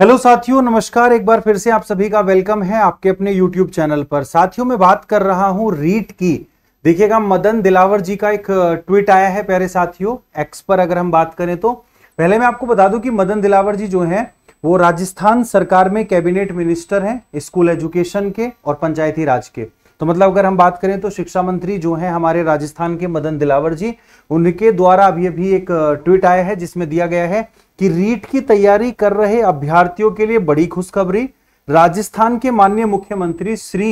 hello साथियों नमस्कार एक बार फिर से आप सभी का वेलकम है आपके अपने यूट्यूब चैनल पर साथियों मैं बात कर रहा हूं रीट की देखिएगा मदन दिलावर जी का एक ट्वीट आया है प्यारे साथियों एक्स पर अगर हम बात करें तो पहले मैं आपको बता दूं कि मदन दिलावर जी जो हैं वो राजस्थान सरकार में कैबिनेट मिनिस्टर हैं स्कूल एजुकेशन के और पंचायती राज के तो मतलब अगर हम बात करें तो शिक्षा मंत्री जो हैं हमारे राजस्थान के मदन दिलावर जी उनके द्वारा अभी अभी एक ट्वीट आया है जिसमें दिया गया है कि रीट की तैयारी कर रहे अभ्यर्थियों के लिए बड़ी खुशखबरी राजस्थान के माननीय मुख्यमंत्री श्री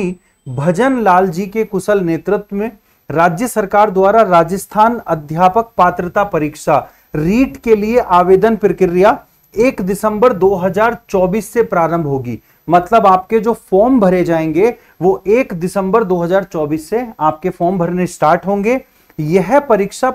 भजन लाल जी के कुशल नेतृत्व में राज्य सरकार द्वारा राजस्थान अध्यापक पात्रता परीक्षा रीट के लिए आवेदन प्रक्रिया 1 दिसंबर 2024 से प्रारंभ होगी मतलब आपके जो फॉर्म भरे जाएंगे वो 1 दिसंबर 2024 से आपके फॉर्म भरने स्टार्ट होंगे यह परीक्षा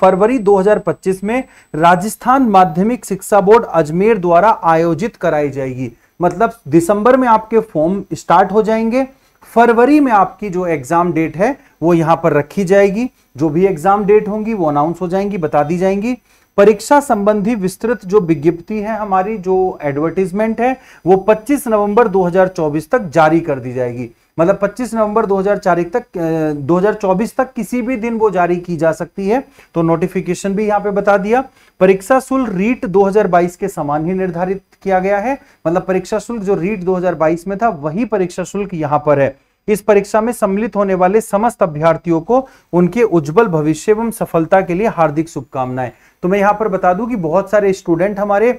फरवरी 2025 में राजस्थान माध्यमिक शिक्षा बोर्ड अजमेर द्वारा आयोजित कराई जाएगी मतलब दिसंबर में आपके फॉर्म स्टार्ट हो जाएंगे फरवरी में आपकी जो एग्जाम डेट है वो यहां पर रखी जाएगी जो भी एग्जाम डेट होंगी वो अनाउंस हो जाएंगी बता दी जाएंगी परीक्षा संबंधी विस्तृत जो विज्ञप्ति है हमारी जो एडवर्टीजमेंट है वो 25 नवंबर 2024 तक जारी कर दी जाएगी मतलब 25 नवंबर 2004 तक 2024 तक किसी भी दिन वो जारी की जा सकती है तो नोटिफिकेशन भी यहाँ पे बता दिया परीक्षा शुल्क रीट 2022 के समान ही निर्धारित किया गया है मतलब परीक्षा शुल्क जो रीट 2022 में था वही परीक्षा शुल्क यहाँ पर है इस परीक्षा में सम्मिलित होने वाले समस्त अभ्यर्थियों को उनके उज्जवल भविष्य एवं सफलता के लिए हार्दिक शुभकामनाएं तो मैं यहाँ पर बता दूं कि बहुत सारे स्टूडेंट हमारे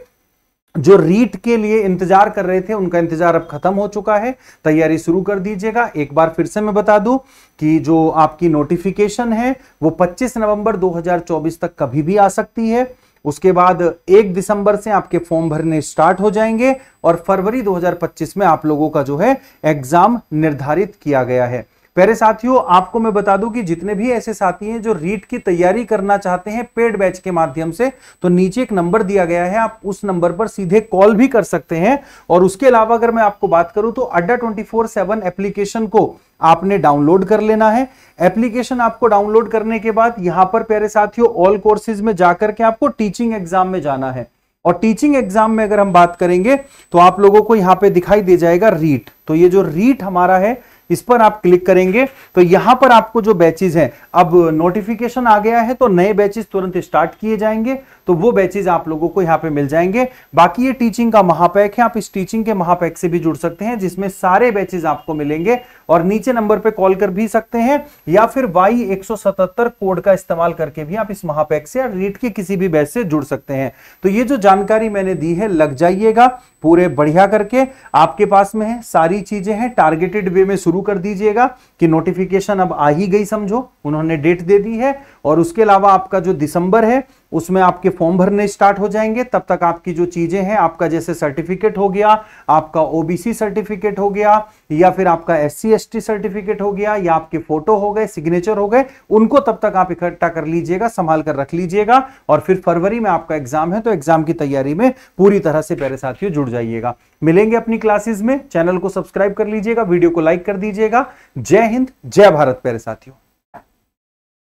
जो रीट के लिए इंतजार कर रहे थे उनका इंतजार अब खत्म हो चुका है तैयारी शुरू कर दीजिएगा एक बार फिर से मैं बता दूं कि जो आपकी नोटिफिकेशन है वो 25 नवंबर 2024 तक कभी भी आ सकती है उसके बाद एक दिसंबर से आपके फॉर्म भरने स्टार्ट हो जाएंगे और फरवरी 2025 में आप लोगों का जो है एग्जाम निर्धारित किया गया है प्यारे साथियों आपको मैं बता दूं कि जितने भी ऐसे साथी हैं जो रीट की तैयारी करना चाहते हैं पेड बैच के माध्यम से तो नीचे एक नंबर दिया गया है आप उस नंबर पर सीधे कॉल भी कर सकते हैं और उसके अलावा अगर मैं आपको बात करूं तो अड्डा ट्वेंटी फोर सेवन एप्लीकेशन को आपने डाउनलोड कर लेना है एप्लीकेशन आपको डाउनलोड करने के बाद यहां पर प्यारे साथियों ऑल कोर्सेज में जाकर के आपको टीचिंग एग्जाम में जाना है और टीचिंग एग्जाम में अगर हम बात करेंगे तो आप लोगों को यहां पे दिखाई दे जाएगा रीट तो ये जो रीट हमारा है इस पर आप क्लिक करेंगे तो यहां पर आपको जो बैचेज हैं अब नोटिफिकेशन आ गया है तो नए बैचेज तुरंत स्टार्ट किए जाएंगे तो वो बैचेज आप लोगों को यहां पे मिल जाएंगे बाकी ये टीचिंग का महापैक है आप इस टीचिंग के महापैक से भी जुड़ सकते हैं जिसमें सारे बैचेज आपको मिलेंगे और नीचे नंबर पर कॉल कर भी सकते हैं या फिर वाई कोड का इस्तेमाल करके भी आप इस महापैक से या रीट के किसी भी बैच से जुड़ सकते हैं तो ये जो जानकारी मैंने दी है लग जाइएगा पूरे बढ़िया करके आपके पास में है सारी चीजें हैं टारगेटेड वे में शुरू शुरू कर दीजिएगा कि नोटिफिकेशन अब आ ही गई समझो उन्होंने डेट दे दी है और उसके अलावा आपका जो दिसंबर है उसमें आपके फॉर्म भरने स्टार्ट हो जाएंगे तब तक आपकी जो चीजें हैं आपका जैसे सर्टिफिकेट हो गया आपका ओबीसी सर्टिफिकेट हो गया या फिर आपका एस सी सर्टिफिकेट हो गया या आपके फोटो हो गए सिग्नेचर हो गए उनको तब तक आप इकट्ठा कर लीजिएगा संभाल कर रख लीजिएगा और फिर फरवरी में आपका एग्जाम है तो एग्जाम की तैयारी में पूरी तरह से प्यारे साथियों जुड़ जाइएगा मिलेंगे अपनी क्लासेज में चैनल को सब्सक्राइब कर लीजिएगा वीडियो को लाइक कर दीजिएगा जय हिंद जय भारत प्यारे साथियों